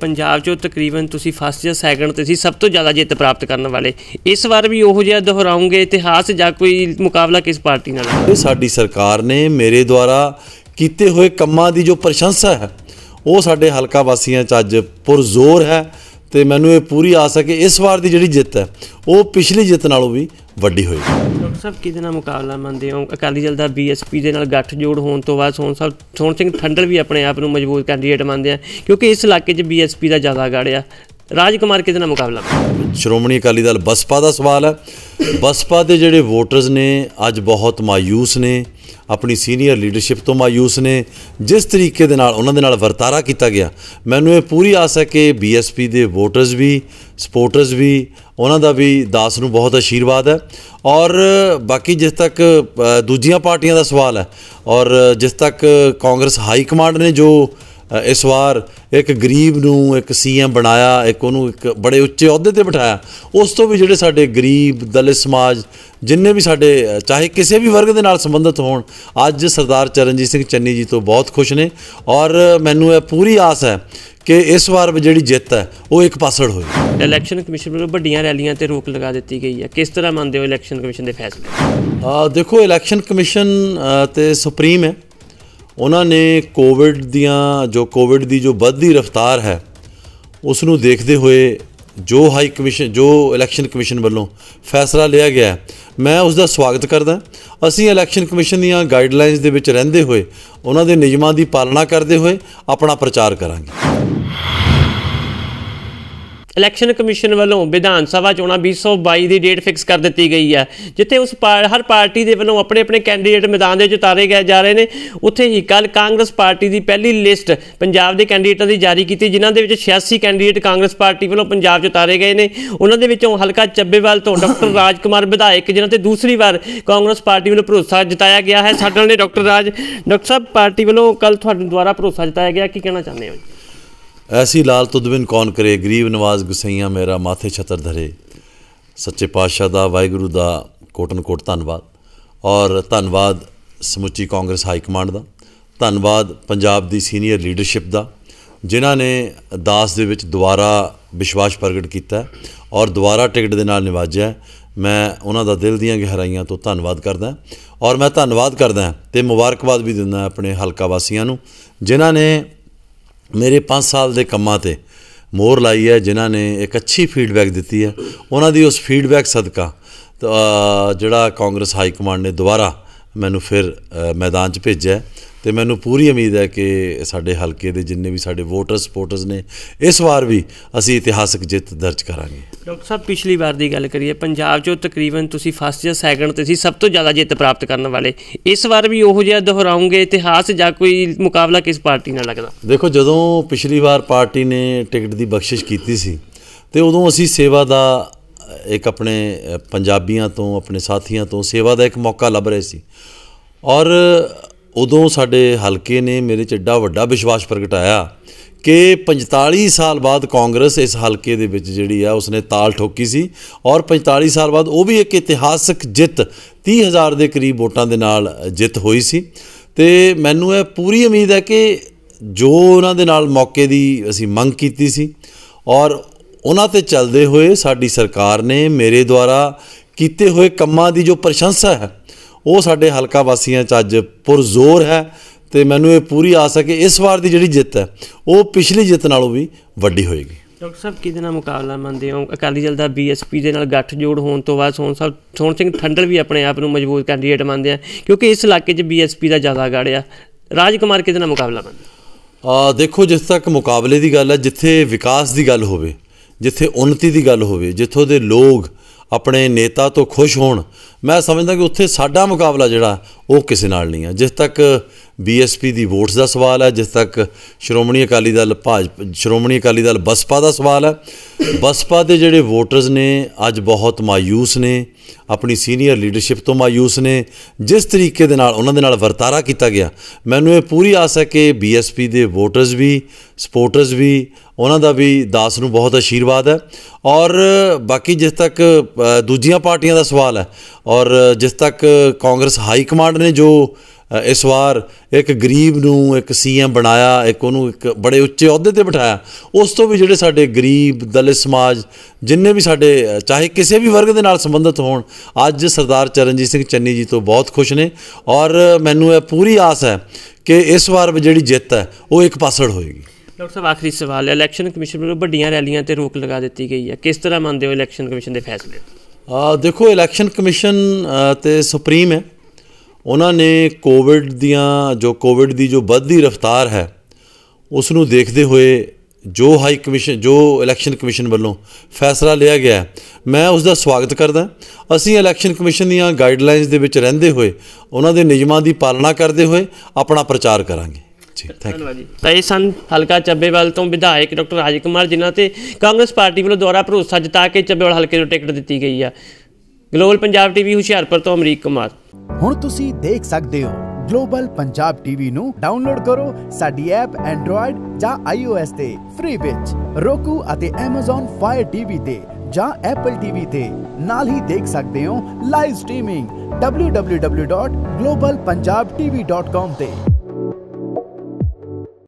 ਪੰਜਾਬ 'ਚੋਂ ਤਕਰੀਬਨ ਤੁਸੀਂ ਫਸਟ ਜਾਂ ਸੈਕੰਡ ਤੇ ਸੀ ਸਭ ਤੋਂ ਜ਼ਿਆਦਾ ਜਿੱਤ ਪ੍ਰਾਪਤ ਕਰਨ ਵਾਲੇ ਇਸ ਵਾਰ ਵੀ ਉਹੋ ਜਿਹਾ ਦੁਹਰਾਉਂਗੇ ਇਤਿਹਾਸ ਜਾਂ ਕੋਈ ਮੁਕਾਬਲਾ ਕਿਸ ਪਾਰਟੀ ਨਾਲ ਇਹ ਸਾਡੀ ਸਰਕਾਰ ਨੇ ਮੇਰੇ ਦੁਆਰਾ ਕੀਤੇ ਹੋਏ ਕੰਮਾਂ ਦੀ ਜੋ ਪ੍ਰਸ਼ੰਸਾ ਹੈ ਉਹ ਸਾਡੇ ਹਲਕਾ ਵਾਸੀਆਂ 'ਚ ਅੱਜ ਪੁਰਜ਼ੋਰ ਹੈ ਤੇ ਮੈਨੂੰ ਇਹ ਪੂਰੀ ਆਸ ਹੈ ਕਿ ਇਸ ਵਾਰ ਦੀ ਜਿਹੜੀ ਜਿੱਤ ਹੈ ਉਹ ਪਿਛਲੀ ਜਿੱਤ ਨਾਲੋਂ ਵੀ ਵੱਡੀ ਹੋਏਗੀ ਡਾਕਟਰ ਸਾਹਿਬ ਕਿਹਦੇ ਨਾਲ ਮੁਕਾਬਲਾ ਮੰਨਦੇ ਹੋ ਅਕਾਲੀ ਦਲ ਦਾ ਬੀਐਸਪੀ ਦੇ ਨਾਲ ਗੱਠ ਜੋੜ ਹੋਣ ਤੋਂ ਬਾਅਦ ਸੋਨ ਸਾਹਿਬ ਸੋਨ ਸਿੰਘ ਠੰਡਲ ਵੀ ਆਪਣੇ ਆਪ ਨੂੰ ਮਜ਼ਬੂਤ ਕੈਂਡੀਡੇਟ ਮੰਨਦੇ ਆ ਕਿਉਂਕਿ ਇਸ ਇਲਾਕੇ 'ਚ ਬੀਐਸਪੀ ਦਾ ਜ਼ਿਆਦਾ ਗੜਿਆ ਰਾਜਕੁਮਾਰ ਕਿਹਦੇ ਨਾਲ ਮੁਕਾਬਲਾ ਸ਼੍ਰੋਮਣੀ ਅਕਾਲੀ ਦਲ ਬਸਪਾ ਦਾ ਸਵਾਲ ਹੈ ਬਸਪਾ ਦੇ ਜਿਹੜੇ ਵੋਟਰਸ ਨੇ ਅੱਜ ਬਹੁਤ ਮਾਯੂਸ ਨੇ ਆਪਣੀ ਸੀਨੀਅਰ ਲੀਡਰਸ਼ਿਪ ਤੋਂ ਮਾਯੂਸ ਨੇ ਜਿਸ ਤਰੀਕੇ ਦੇ ਨਾਲ ਉਹਨਾਂ ਦੇ ਨਾਲ ਵਰਤਾਰਾ ਕੀਤਾ ਗਿਆ ਮੈਨੂੰ ਇਹ ਪੂਰੀ ਆਸ ਹੈ ਕਿ ਬੀਐਸਪੀ ਦੇ ਵੋਟਰਸ ਵੀ ਸਪੋਰਟਰਸ ਵੀ ਉਹਨਾਂ ਦਾ ਵੀ ਦਾਸ ਨੂੰ ਬਹੁਤ ਅਸ਼ੀਰਵਾਦ ਹੈ ਔਰ ਬਾਕੀ ਜਿਸ ਤੱਕ ਦੂਜੀਆਂ ਪਾਰਟੀਆਂ ਦਾ ਸਵਾਲ ਹੈ ਔਰ ਜਿਸ ਤੱਕ ਕਾਂਗਰਸ ਹਾਈ ਕਮਾਂਡ ਨੇ ਜੋ ਇਸ ਵਾਰ ਇੱਕ ਗਰੀਬ ਨੂੰ ਇੱਕ ਸੀਐਮ ਬਣਾਇਆ ਇੱਕ ਉਹਨੂੰ ਇੱਕ ਬੜੇ ਉੱਚੇ ਅਹੁਦੇ ਤੇ ਬਿਠਾਇਆ ਉਸ ਤੋਂ ਵੀ ਜਿਹੜੇ ਸਾਡੇ ਗਰੀਬ ਦਲਿਤ ਸਮਾਜ ਜਿੰਨੇ ਵੀ ਸਾਡੇ ਚਾਹੇ ਕਿਸੇ ਵੀ ਵਰਗ ਦੇ ਨਾਲ ਸੰਬੰਧਿਤ ਹੋਣ ਅੱਜ ਸਰਦਾਰ ਚਰਨਜੀਤ ਸਿੰਘ ਚੰਨੀ ਜੀ ਤੋਂ ਬਹੁਤ ਖੁਸ਼ ਨੇ ਔਰ ਮੈਨੂੰ ਇਹ ਪੂਰੀ ਆਸ ਹੈ ਕਿ ਇਸ ਵਾਰ ਜਿਹੜੀ ਜਿੱਤ ਹੈ ਉਹ ਇੱਕ ਪਾਸੜ ਹੋਈ ਇਲੈਕਸ਼ਨ ਕਮਿਸ਼ਨ ਵੱਲੋਂ ਵੱਡੀਆਂ ਰੈਲੀਆਂ ਤੇ ਰੋਕ ਲਗਾ ਦਿੱਤੀ ਗਈ ਹੈ ਕਿਸ ਤਰ੍ਹਾਂ ਮੰਨਦੇ ਹੋ ਇਲੈਕਸ਼ਨ ਕਮਿਸ਼ਨ ਦੇ ਫੈਸਲੇ ਆ ਦੇਖੋ ਇਲੈਕਸ਼ਨ ਕਮਿਸ਼ਨ ਤੇ ਸੁਪਰੀਮ ਹੈ ਉਹਨਾਂ ਨੇ ਕੋਵਿਡ ਦੀਆਂ ਜੋ ਕੋਵਿਡ ਦੀ ਜੋ ਵੱਧਦੀ ਰਫ਼ਤਾਰ ਹੈ ਉਸ ਨੂੰ ਦੇਖਦੇ ਹੋਏ ਜੋ ਹਾਈ ਕਮਿਸ਼ਨ ਜੋ ਇਲੈਕਸ਼ਨ ਕਮਿਸ਼ਨ ਵੱਲੋਂ ਫੈਸਲਾ ਲਿਆ ਗਿਆ ਮੈਂ ਉਸ ਦਾ ਸਵਾਗਤ ਕਰਦਾ ਅਸੀਂ ਇਲੈਕਸ਼ਨ ਕਮਿਸ਼ਨ ਦੀਆਂ ਗਾਈਡਲਾਈਨਸ ਦੇ ਵਿੱਚ ਰਹਿੰਦੇ ਹੋਏ ਉਹਨਾਂ ਦੇ ਨਿਯਮਾਂ ਦੀ ਪਾਲਣਾ ਕਰਦੇ ਹੋਏ ਆਪਣਾ ਪ੍ਰਚਾਰ ਕਰਾਂਗੇ ਇਲੈਕਸ਼ਨ ਕਮਿਸ਼ਨ ਵੱਲੋਂ ਵਿਧਾਨ ਸਭਾ ਚੋਣਾਂ 2022 ਦੀ ਡੇਟ ਫਿਕਸ ਕਰ ਦਿੱਤੀ ਗਈ ਹੈ ਜਿੱਥੇ ਉਸ ਹਰ ਪਾਰਟੀ ਦੇ ਵੱਲੋਂ ਆਪਣੇ ਆਪਣੇ ਕੈਂਡੀਡੇਟ ਮੈਦਾਨ ਦੇ ਵਿੱਚ ਉਤਾਰੇ ਗਏ ਜਾ ਰਹੇ ਨੇ ਉੱਥੇ ਹੀ ਕੱਲ ਕਾਂਗਰਸ ਪਾਰਟੀ ਦੀ ਪਹਿਲੀ ਲਿਸਟ ਪੰਜਾਬ ਦੇ ਕੈਂਡੀਡੇਟਾਂ ਦੀ ਜਾਰੀ ਕੀਤੀ ਜਿਨ੍ਹਾਂ ਦੇ ਵਿੱਚ 86 ਕੈਂਡੀਡੇਟ ਕਾਂਗਰਸ ਪਾਰਟੀ ਵੱਲੋਂ ਪੰਜਾਬ 'ਚ ਉਤਾਰੇ ਗਏ ਨੇ ਉਹਨਾਂ ਦੇ ਵਿੱਚੋਂ ਹਲਕਾ ਚੱਬੇਵਾਲ ਤੋਂ ਡਾਕਟਰ ਕੁਮਾਰ ਵਿਧਾਇਕ ਜਿਨ੍ਹਾਂ ਤੇ ਦੂਸਰੀ ਵਾਰ ਕਾਂਗਰਸ ਪਾਰਟੀ ਵੱਲੋਂ ਭਰੋਸਾ ਜਤਾਇਆ ਗਿਆ ਹੈ ਸਾਡੇ ਨਾਲ doctor Raj doctor sahib party ਵੱਲੋਂ ਕੱਲ ਤੁਹਾਡੇ ਦੁਆਰਾ ਭਰੋਸਾ ਜਤਾਇਆ ਗਿਆ ਕੀ ਕਹਿਣਾ ਚਾਹੁੰਦੇ ਹੋ ਐਸੀ ਲਾਲ ਤੁਦਵਿੰਨ ਕੌਣ ਕਰੇ ਗਰੀਬ ਨਵਾਜ਼ ਗੁਸਈਆ ਮੇਰਾ ਮਾਥੇ ਛਤਰ ਧਰੇ ਸੱਚੇ ਪਾਤਸ਼ਾਹ ਦਾ ਵਾਹਿਗੁਰੂ ਦਾ ਕੋਟਨ ਕੋਟ ਧੰਨਵਾਦ ਔਰ ਧੰਨਵਾਦ ਸਮੁੱਚੀ ਕਾਂਗਰਸ ਹਾਈ ਕਮਾਂਡ ਦਾ ਧੰਨਵਾਦ ਪੰਜਾਬ ਦੀ ਸੀਨੀਅਰ ਲੀਡਰਸ਼ਿਪ ਦਾ ਜਿਨ੍ਹਾਂ ਨੇ ਦਾਸ ਦੇ ਵਿੱਚ ਦੁਬਾਰਾ ਵਿਸ਼ਵਾਸ ਪ੍ਰਗਟ ਕੀਤਾ ਔਰ ਦੁਬਾਰਾ ਟਿਕਟ ਦੇ ਨਾਲ ਨਿਵਾਜਿਆ ਮੈਂ ਉਹਨਾਂ ਦਾ ਦਿਲ ਦੀਆਂ ਗਹਿਰਾਈਆਂ ਤੋਂ ਧੰਨਵਾਦ ਕਰਦਾ ਔਰ ਮੈਂ ਧੰਨਵਾਦ ਕਰਦਾ ਤੇ ਮੁਬਾਰਕਬਾਦ ਵੀ ਦਿੰਦਾ ਆਪਣੇ ਹਲਕਾ ਵਾਸੀਆਂ ਨੂੰ ਜਿਨ੍ਹਾਂ ਨੇ ਮੇਰੇ 5 ਸਾਲ ਦੇ ਕੰਮਾਂ ਤੇ ਮੋਹਰ ਲਾਈ ਹੈ ਜਿਨ੍ਹਾਂ ਨੇ ਇੱਕ ਅੱਛੀ ਫੀਡਬੈਕ ਦਿੱਤੀ ਹੈ ਉਹਨਾਂ ਦੀ ਉਸ ਫੀਡਬੈਕ ਸਦਕਾ ਜਿਹੜਾ ਕਾਂਗਰਸ ਹਾਈ ਕਮਾਂਡ ਨੇ ਦੁਬਾਰਾ ਮੈਨੂੰ ਫਿਰ ਮੈਦਾਨ 'ਚ ਭੇਜਿਆ ਤੇ ਮੈਨੂੰ ਪੂਰੀ ਉਮੀਦ ਹੈ ਕਿ ਸਾਡੇ ਹਲਕੇ ਦੇ ਜਿੰਨੇ ਵੀ ਸਾਡੇ ਵੋਟਰ ਸਪੋਰਟਰਸ ਨੇ ਇਸ ਵਾਰ ਵੀ ਅਸੀਂ ਇਤਿਹਾਸਕ ਜਿੱਤ ਦਰਜ ਕਰਾਂਗੇ ਡਾਕਟਰ ਸਾਹਿਬ ਪਿਛਲੀ ਵਾਰ ਦੀ ਗੱਲ ਕਰੀਏ ਪੰਜਾਬ 'ਚੋਂ ਤਕਰੀਬਨ ਤੁਸੀਂ ਫਸਟ ਜਾਂ ਸੈਕੰਡ ਤੇ ਸੀ ਸਭ ਤੋਂ ਜ਼ਿਆਦਾ ਜਿੱਤ ਪ੍ਰਾਪਤ ਕਰਨ ਵਾਲੇ ਇਸ ਵਾਰ ਵੀ ਉਹੋ ਜਿਹਾ ਦੁਹਰਾਉਂਗੇ ਇਤਿਹਾਸ ਜਾਂ ਕੋਈ ਮੁਕਾਬਲਾ ਕਿਸ ਪਾਰਟੀ ਨਾਲ ਲੱਗਦਾ ਦੇਖੋ ਜਦੋਂ ਪਿਛਲੀ ਵਾਰ ਪਾਰਟੀ ਨੇ ਟਿਕਟ ਦੀ ਬਖਸ਼ਿਸ਼ ਕੀਤੀ ਸੀ ਤੇ ਉਦੋਂ ਅਸੀਂ ਸੇਵਾ ਦਾ ਇੱਕ ਆਪਣੇ ਪੰਜਾਬੀਆਂ ਤੋਂ ਆਪਣੇ ਸਾਥੀਆਂ ਤੋਂ ਸੇਵਾ ਦਾ ਇੱਕ ਮੌਕਾ ਲੱਭ ਰਹੇ ਸੀ ਔਰ ਉਦੋਂ ਸਾਡੇ ਹਲਕੇ ਨੇ ਮੇਰੇ 'ਚ ਏਡਾ ਵੱਡਾ ਵਿਸ਼ਵਾਸ ਪ੍ਰਗਟਾਇਆ ਕਿ 45 ਸਾਲ ਬਾਅਦ ਕਾਂਗਰਸ ਇਸ ਹਲਕੇ ਦੇ ਵਿੱਚ ਜਿਹੜੀ ਆ ਉਸਨੇ ਤਾਲ ਠੋਕੀ ਸੀ ਔਰ 45 ਸਾਲ ਬਾਅਦ ਉਹ ਵੀ ਇੱਕ ਇਤਿਹਾਸਕ ਜਿੱਤ 30000 ਦੇ ਕਰੀਬ ਵੋਟਾਂ ਦੇ ਨਾਲ ਜਿੱਤ ਹੋਈ ਸੀ ਤੇ ਮੈਨੂੰ ਇਹ ਪੂਰੀ ਉਮੀਦ ਹੈ ਕਿ ਜੋ ਉਹਨਾਂ ਦੇ ਨਾਲ ਮੌਕੇ ਦੀ ਅਸੀਂ ਮੰਗ ਕੀਤੀ ਸੀ ਔਰ ਉਹਨਾਂ ਤੇ ਚੱਲਦੇ ਹੋਏ ਸਾਡੀ ਸਰਕਾਰ ਨੇ ਮੇਰੇ ਦੁਆਰਾ ਕੀਤੇ ਹੋਏ ਕੰਮਾਂ ਦੀ ਜੋ ਪ੍ਰਸ਼ੰਸਾ ਹੈ ਉਹ ਸਾਡੇ ਹਲਕਾ ਵਾਸੀਆਂ 'ਚ ਅੱਜ ਪੁਰਜ਼ੋਰ ਹੈ ਤੇ ਮੈਨੂੰ ਇਹ ਪੂਰੀ ਆਸ ਹੈ ਕਿ ਇਸ ਵਾਰ ਦੀ ਜਿਹੜੀ ਜਿੱਤ ਹੈ ਉਹ ਪਿਛਲੀ ਜਿੱਤ ਨਾਲੋਂ ਵੀ ਵੱਡੀ ਹੋਏਗੀ ਡਾਕਟਰ ਸਾਹਿਬ ਕਿਹਦੇ ਨਾਲ ਮੁਕਾਬਲਾ ਮੰਨਦੇ ਹੋ ਅਕਾਲੀ ਦਲ ਦਾ ਬੀਐਸਪੀ ਦੇ ਨਾਲ ਗੱਠ ਜੋੜ ਹੋਣ ਤੋਂ ਬਾਅਦ ਸੋਨ ਸਾਹਿਬ ਸੋਨ ਸਿੰਘ ਠੰਡਲ ਵੀ ਆਪਣੇ ਆਪ ਨੂੰ ਮਜ਼ਬੂਤ ਕੈਂਡੀਡੇਟ ਮੰਨਦੇ ਆ ਕਿਉਂਕਿ ਇਸ ਇਲਾਕੇ 'ਚ ਬੀਐਸਪੀ ਦਾ ਜ਼ਿਆਦਾ ਗਾੜਿਆ ਰਾਜਕੁਮਾਰ ਕਿਹਦੇ ਨਾਲ ਮੁਕਾਬਲਾ ਮੰਨਦੇ ਆ ਦੇਖੋ ਜਿਸ ਤੱਕ ਮੁਕਾਬਲੇ ਦੀ ਗੱਲ ਹੈ ਜਿੱਥੇ ਵਿਕਾਸ ਦੀ ਗੱਲ ਹੋਵੇ ਜਿੱਥੇ ਉਨਤੀ ਦੀ ਗੱਲ ਹੋਵੇ ਜਿੱਥੋਂ ਦੇ ਲੋਕ ਆਪਣੇ ਨੇਤਾ ਤੋਂ ਖੁਸ਼ ਹੋਣ ਮੈਂ ਸਮਝਦਾ ਕਿ ਉੱਥੇ ਸਾਡਾ ਮੁਕਾਬਲਾ ਜਿਹੜਾ ਉਹ ਕਿਸੇ ਨਾਲ ਨਹੀਂ ਹੈ ਜਿਸ ਤੱਕ ਬੀਐਸਪੀ ਦੀ ਵੋਟਸ ਦਾ ਸਵਾਲ ਹੈ ਜਿਸ ਤੱਕ ਸ਼੍ਰੋਮਣੀ ਅਕਾਲੀ ਦਲ ਭਾਜਪਾ ਸ਼੍ਰੋਮਣੀ ਅਕਾਲੀ ਦਲ ਬਸਪਾ ਦਾ ਸਵਾਲ ਹੈ ਬਸਪਾ ਦੇ ਜਿਹੜੇ ਵੋਟਰਸ ਨੇ ਅੱਜ ਬਹੁਤ ਮਾਯੂਸ ਨੇ ਆਪਣੀ ਸੀਨੀਅਰ ਲੀਡਰਸ਼ਿਪ ਤੋਂ ਮਾਯੂਸ ਨੇ ਜਿਸ ਤਰੀਕੇ ਦੇ ਨਾਲ ਉਹਨਾਂ ਦੇ ਨਾਲ ਵਰਤਾਰਾ ਕੀਤਾ ਗਿਆ ਮੈਨੂੰ ਇਹ ਪੂਰੀ ਆਸ ਹੈ ਕਿ ਬੀਐਸਪੀ ਦੇ ਵੋਟਰਸ ਵੀ ਸਪੋਰਟਰਸ ਵੀ ਉਹਨਾਂ ਦਾ ਵੀ ਦਾਸ ਨੂੰ ਬਹੁਤ ਅਸ਼ੀਰਵਾਦ ਹੈ ਔਰ ਬਾਕੀ ਜਿਸ ਤੱਕ ਦੂਜੀਆਂ ਪਾਰਟੀਆਂ ਦਾ ਸਵਾਲ ਹੈ ਔਰ ਜਿਸ ਤੱਕ ਕਾਂਗਰਸ ਹਾਈ ਕਮਾਂਡ ਨੇ ਜੋ ਇਸ ਵਾਰ ਇੱਕ ਗਰੀਬ ਨੂੰ ਇੱਕ ਸੀਐਮ ਬਣਾਇਆ ਇੱਕ ਉਹਨੂੰ ਇੱਕ ਬੜੇ ਉੱਚੇ ਅਹੁਦੇ ਤੇ ਬਿਠਾਇਆ ਉਸ ਤੋਂ ਵੀ ਜਿਹੜੇ ਸਾਡੇ ਗਰੀਬ ਦਲਿਤ ਸਮਾਜ ਜਿੰਨੇ ਵੀ ਸਾਡੇ ਚਾਹੇ ਕਿਸੇ ਵੀ ਵਰਗ ਦੇ ਨਾਲ ਸੰਬੰਧਿਤ ਹੋਣ ਅੱਜ ਸਰਦਾਰ ਚਰਨਜੀਤ ਸਿੰਘ ਚੰਨੀ ਜੀ ਤੋਂ ਬਹੁਤ ਖੁਸ਼ ਨੇ ਔਰ ਮੈਨੂੰ ਇਹ ਪੂਰੀ ਆਸ ਹੈ ਕਿ ਇਸ ਵਾਰ ਜਿਹੜੀ ਜਿੱਤ ਹੈ ਉਹ ਇੱਕ ਪਾਸੜ ਹੋਏਗੀ ਡਾਕਟਰ ਸਾਹਿਬ ਆਖਰੀ ਸਵਾਲ ਹੈ ਇਲੈਕਸ਼ਨ ਕਮਿਸ਼ਨ ਵੱਲੋਂ ਵੱਡੀਆਂ ਰੈਲੀਆਂ ਤੇ ਰੋਕ ਲਗਾ ਦਿੱਤੀ ਗਈ ਹੈ ਕਿਸ ਤਰ੍ਹਾਂ ਮੰਨਦੇ ਹੋ ਇਲੈਕਸ਼ਨ ਕਮਿਸ਼ਨ ਦੇ ਫੈਸਲੇ ਆ ਦੇਖੋ ਇਲੈਕਸ਼ਨ ਕਮਿਸ਼ਨ ਤੇ ਸੁਪਰੀਮ ਹੈ ਉਹਨਾਂ ਨੇ ਕੋਵਿਡ ਦੀਆਂ ਜੋ ਕੋਵਿਡ ਦੀ ਜੋ ਵੱਧਦੀ ਰਫ਼ਤਾਰ ਹੈ ਉਸ ਨੂੰ ਦੇਖਦੇ ਹੋਏ ਜੋ ਹਾਈ ਕਮਿਸ਼ਨ ਜੋ ਇਲੈਕਸ਼ਨ ਕਮਿਸ਼ਨ ਵੱਲੋਂ ਫੈਸਲਾ ਲਿਆ ਗਿਆ ਮੈਂ ਉਸ ਦਾ ਸਵਾਗਤ ਕਰਦਾ ਅਸੀਂ ਇਲੈਕਸ਼ਨ ਕਮਿਸ਼ਨ ਦੀਆਂ ਗਾਈਡਲਾਈਨਸ ਦੇ ਵਿੱਚ ਰਹਿੰਦੇ ਹੋਏ ਉਹਨਾਂ ਦੇ ਨਿਯਮਾਂ ਦੀ ਪਾਲਣਾ ਕਰਦੇ ਹੋਏ ਆਪਣਾ ਪ੍ਰਚਾਰ ਕਰਾਂਗੇ ਧੰਨਵਾਦ ਜੀ ਤਾਂ ਇਹ ਸਨ ਹਲਕਾ ਚੱਬੇਵਾਲ ਤੋਂ ਵਿਧਾਇਕ ਡਾਕਟਰ ਰਾਜ ਕੁਮਾਰ ਜਿਨ੍ਹਾਂ ਤੇ ਕਾਂਗਰਸ ਪਾਰਟੀ ਵੱਲੋਂ ਦੁਆਰਾ ਭਰੋਸਾ ਜਤਾ ਕੇ ਚੱਬੇਵਾਲ ਹਲਕੇ ਨੂੰ ਟਿਕਟ ਦਿੱਤੀ ਗਈ ਆ ਗਲੋਬਲ ਪੰਜਾਬ ਟੀਵੀ ਹੁਸ਼ਿਆਰਪੁਰ ਤੋਂ ਅਮਰੀਕ ਕੁਮਾਰ ਹੁਣ ਤੁਸੀਂ ਦੇਖ ਸਕਦੇ ਹੋ ਗਲੋਬਲ ਪੰਜਾਬ ਟੀਵੀ ਨੂੰ ਡਾਊਨਲੋਡ ਕਰੋ ਸਾਡੀ ਐਪ ਐਂਡਰੋਇਡ ਜਾਂ ਆਈਓਐਸ ਤੇ ਫ੍ਰੀ ਵਿੱਚ ਰੋਕੂ ਅਤੇ ਐਮਾਜ਼ਾਨ ਫਾਇਰ ਟੀਵੀ ਤੇ ਜਾਂ ਐਪਲ ਟੀਵੀ ਤੇ ਨਾਲ ਹੀ ਦੇਖ ਸਕਦੇ ਹੋ ਲਾਈਵ ਸਟ੍ਰੀਮਿੰਗ www.globalpunjabtv.com ਤੇ